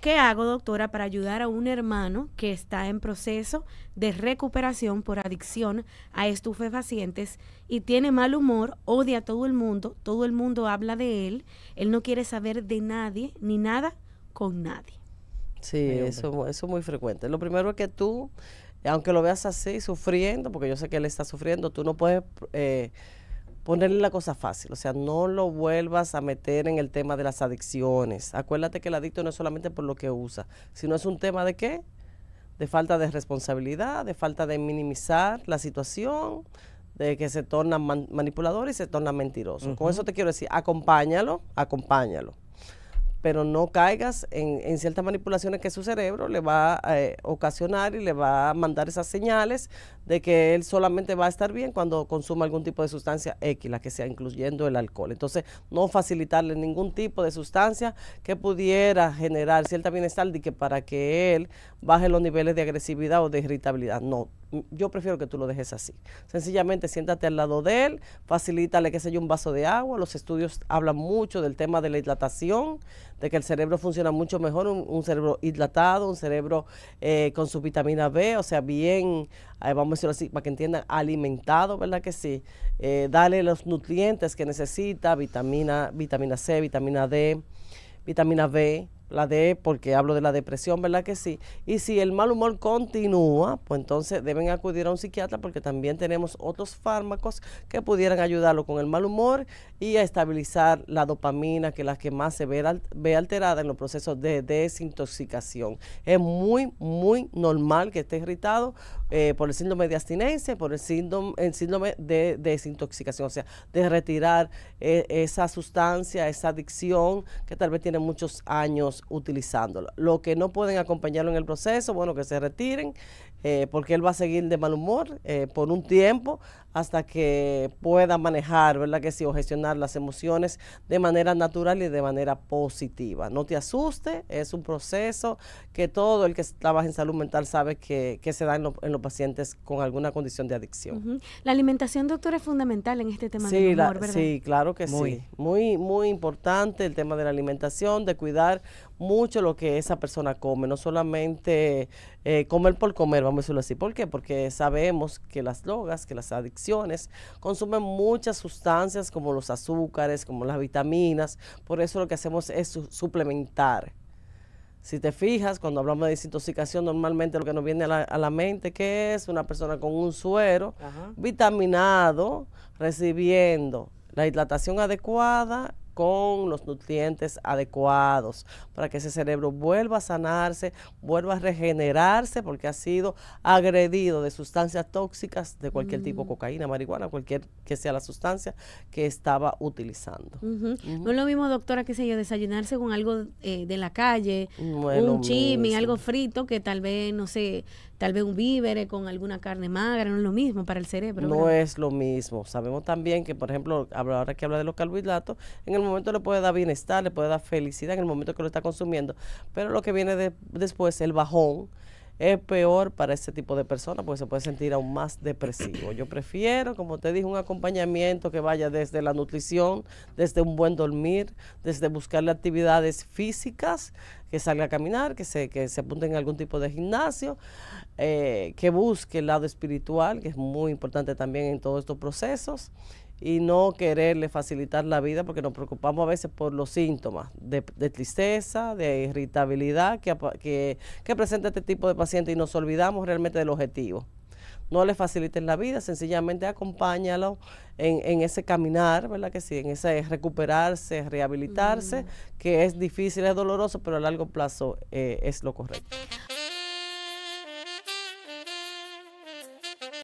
¿Qué hago, doctora, para ayudar a un hermano que está en proceso de recuperación por adicción a estupefacientes y tiene mal humor, odia a todo el mundo, todo el mundo habla de él, él no quiere saber de nadie ni nada con nadie? Sí, eso, es muy frecuente. Lo primero es que tú, aunque lo veas así, sufriendo, porque yo sé que él está sufriendo, tú no puedes... Eh, ponerle la cosa fácil, o sea, no lo vuelvas a meter en el tema de las adicciones. Acuérdate que el adicto no es solamente por lo que usa, sino es un tema de qué? De falta de responsabilidad, de falta de minimizar la situación, de que se torna manipulador y se torna mentiroso. Con eso te quiero decir, acompáñalo, acompáñalo pero no caigas en, ciertas manipulaciones que su cerebro le va a eh, ocasionar y le va a mandar esas señales de que él solamente va a estar bien cuando consuma algún tipo de sustancia X, la que sea, incluyendo el alcohol. Entonces, no facilitarle ningún tipo de sustancia que pudiera generar cierta bienestar y que para que él baje los niveles de agresividad o de irritabilidad. No, yo prefiero que tú lo dejes así. Sencillamente siéntate al lado de él, facilítale, que se lleve un vaso de agua. Los estudios hablan mucho del tema de la hidratación, de que el cerebro funciona mucho mejor, un, cerebro hidratado, un cerebro eh, con su vitamina B, o sea, bien, eh, vamos a decirlo así, para que entiendan, alimentado, ¿verdad que sí? Eh, dale los nutrientes que necesita, vitamina, vitamina C, vitamina D, vitamina B la de, porque hablo de la depresión, ¿verdad que sí? Y si el mal humor continúa, pues entonces deben acudir a un psiquiatra porque también tenemos otros fármacos que pudieran ayudarlo con el mal humor y a estabilizar la dopamina, que es la que más se ve, alterada en los procesos de desintoxicación. Es muy, muy normal que esté irritado eh, por el síndrome de abstinencia, por el síndrome, síndrome de, desintoxicación, o sea, de retirar eh, esa sustancia, esa adicción que tal vez tiene muchos años utilizándolo. Los que no pueden acompañarlo en el proceso, bueno, que se retiren, eh, porque él va a seguir de mal humor eh, por un tiempo hasta que pueda manejar, ¿verdad? Que sí, o gestionar las emociones de manera natural y de manera positiva. No te asuste, es un proceso que todo el que trabaja en salud mental sabe que, se da en, los pacientes con alguna condición de adicción. La alimentación, doctor, es fundamental en este tema sí, del humor, ¿verdad? Sí, claro que sí. Muy, muy importante el tema de la alimentación, de cuidar mucho lo que esa persona come, no solamente eh, comer por comer, vamos a decirlo así. ¿Por qué? Porque sabemos que las drogas, que las adicciones consumen muchas sustancias como los azúcares, como las vitaminas, por eso lo que hacemos es suplementar. Si te fijas, cuando hablamos de desintoxicación, normalmente lo que nos viene a la, mente que es una persona con un suero vitaminado, recibiendo la hidratación adecuada, con los nutrientes adecuados para que ese cerebro vuelva a sanarse, vuelva a regenerarse porque ha sido agredido de sustancias tóxicas de cualquier tipo, mm. cocaína, marihuana, cualquier que sea la sustancia que estaba utilizando. No es lo mismo, doctora, que se yo, desayunarse con algo eh, de la calle, un chimi, algo frito que tal vez, no sé, tal vez un vívere con alguna carne magra, no es lo mismo para el cerebro. No es lo mismo. Sabemos también que, por ejemplo, ahora que habla de los carbohidratos, en el momento le puede dar bienestar, le puede dar felicidad en el momento que lo está consumiendo, pero lo que viene después, el bajón, es peor para ese tipo de personas porque se puede sentir aún más depresivo. Yo prefiero, como te dije, un acompañamiento que vaya desde la nutrición, desde un buen dormir, desde buscarle actividades físicas, que salga a caminar, que se, que se apunte en algún tipo de gimnasio, eh, que busque el lado espiritual, que es muy importante también en todos estos procesos, y no quererle facilitar la vida porque nos preocupamos a veces por los síntomas de, tristeza, de irritabilidad que, que, presenta este tipo de paciente y nos olvidamos realmente del objetivo. No le faciliten la vida, sencillamente acompáñalo en, ese caminar, ¿verdad? Que sí, en ese recuperarse, rehabilitarse, mm. que es difícil, es doloroso, pero a largo plazo eh, es lo correcto.